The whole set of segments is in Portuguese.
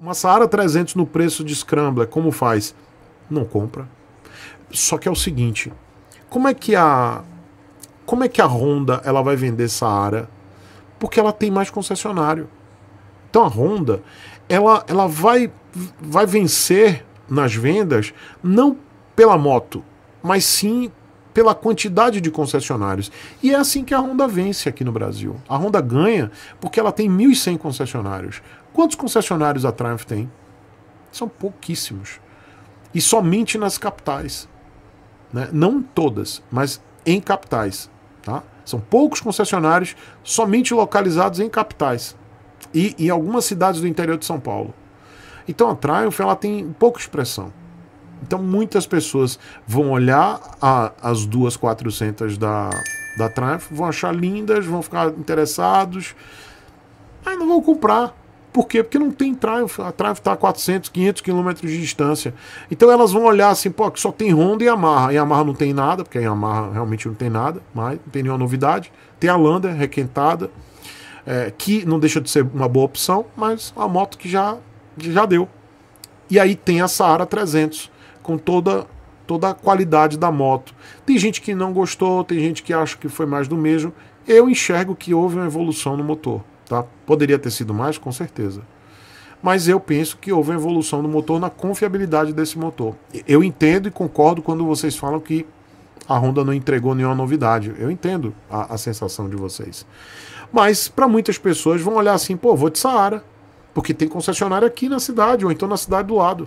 Uma Saara 300 no preço de Scrambler, como faz? Não compra. Só que é o seguinte, como é que a como é que a Honda ela vai vender Saara? Porque ela tem mais concessionário. Então a Honda, ela, ela vai vai vencer nas vendas não pela moto, mas sim pela quantidade de concessionários. E é assim que a Honda vence aqui no Brasil. A Honda ganha porque ela tem 1.100 concessionários. Quantos concessionários a Triumph tem? São pouquíssimos. E somente nas capitais. Né? Não todas, mas em capitais. Tá? São poucos concessionários somente localizados em capitais e em algumas cidades do interior de São Paulo. Então a Triumph ela tem pouca expressão. Então muitas pessoas vão olhar a, as duas 400 da, da Triumph, vão achar lindas, vão ficar interessados, mas não vão comprar. Por quê? Porque não tem Triumph. A Triumph está a 400, 500 quilômetros de distância. Então elas vão olhar assim, pô, que só tem Honda e Yamaha. E Yamaha não tem nada, porque a Yamaha realmente não tem nada, mas não tem nenhuma novidade. Tem a Lander requentada, é, que não deixa de ser uma boa opção, mas a moto que já, já deu. E aí tem a Saara 300, com toda toda a qualidade da moto. Tem gente que não gostou, tem gente que acha que foi mais do mesmo. Eu enxergo que houve uma evolução no motor, tá? Poderia ter sido mais, com certeza. Mas eu penso que houve uma evolução no motor na confiabilidade desse motor. Eu entendo e concordo quando vocês falam que a Honda não entregou nenhuma novidade. Eu entendo a, a sensação de vocês. Mas para muitas pessoas vão olhar assim, pô, vou de Saara, porque tem concessionária aqui na cidade ou então na cidade do lado.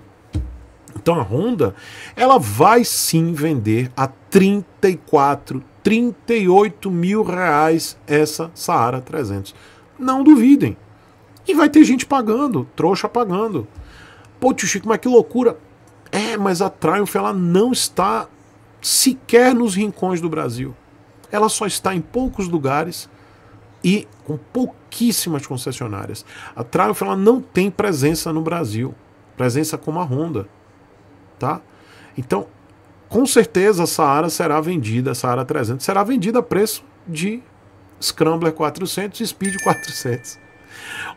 Então a Honda, ela vai sim vender a 34, 38 mil reais essa Saara 300. Não duvidem. E vai ter gente pagando, trouxa pagando. Pô, tio Chico, mas que loucura. É, mas a Triumph ela não está sequer nos rincões do Brasil. Ela só está em poucos lugares e com pouquíssimas concessionárias. A Triumph ela não tem presença no Brasil, presença como a Honda tá? Então, com certeza a Saara será vendida, a Saara 300 será vendida a preço de Scrambler 400 e Speed 400.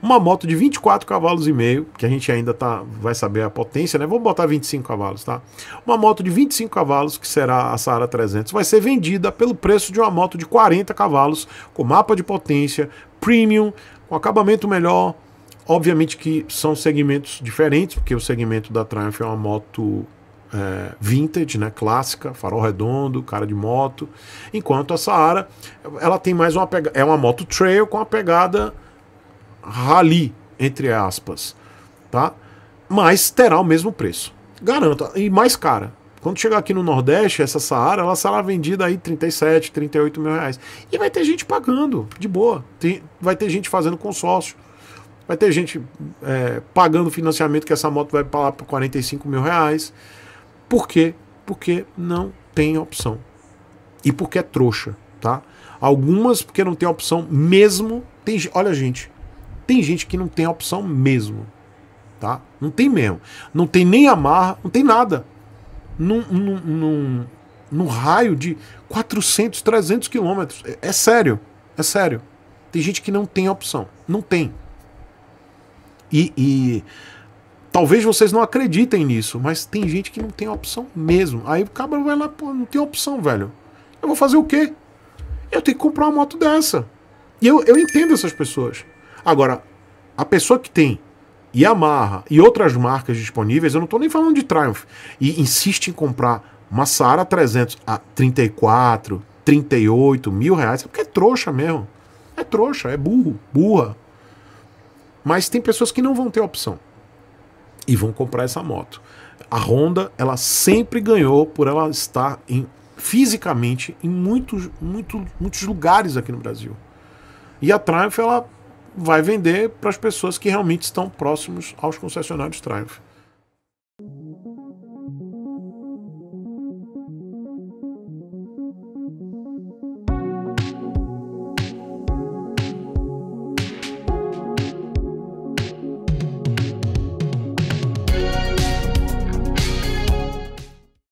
Uma moto de 24 cavalos e meio, que a gente ainda tá, vai saber a potência, né? Vamos botar 25 cavalos, tá? Uma moto de 25 cavalos, que será a Saara 300, vai ser vendida pelo preço de uma moto de 40 cavalos, com mapa de potência, premium, com acabamento melhor, Obviamente que são segmentos diferentes, porque o segmento da Triumph é uma moto é, vintage, né, clássica, farol redondo, cara de moto, enquanto a Saara ela tem mais uma pegada, é uma moto trail com a pegada rally entre aspas, tá? Mas terá o mesmo preço, garanto e mais cara. Quando chegar aqui no Nordeste, essa Saara, ela será vendida aí 37, 38 mil reais. E vai ter gente pagando, de boa. Tem, vai ter gente fazendo consórcio. Vai ter gente é, pagando financiamento que essa moto vai pagar por 45 mil reais. Por quê? Porque não tem opção. E porque é trouxa, tá? Algumas porque não tem opção mesmo. Tem, olha, gente, tem gente que não tem opção mesmo, tá? Não tem mesmo. Não tem nem amarra, não tem nada. Num, num, num, num raio de 400, 300 quilômetros. É, é sério, é sério. Tem gente que não tem opção. Não tem. E, e, talvez vocês não acreditem nisso, mas tem gente que não tem opção mesmo. Aí o cabra vai lá, pô, não tem opção, velho. Eu vou fazer o quê? Eu tenho que comprar uma moto dessa. E eu, eu entendo essas pessoas. Agora, a pessoa que tem Yamaha e outras marcas disponíveis, eu não estou nem falando de Triumph, e insiste em comprar uma Saara 300 a 34, 38 mil reais, é porque é trouxa mesmo. É trouxa, é burro, burra. Mas tem pessoas que não vão ter opção e vão comprar essa moto. A Honda, ela sempre ganhou por ela estar em, fisicamente em muitos, muito, muitos lugares aqui no Brasil. E a Triumph, ela vai vender para as pessoas que realmente estão próximos aos concessionários Triumph.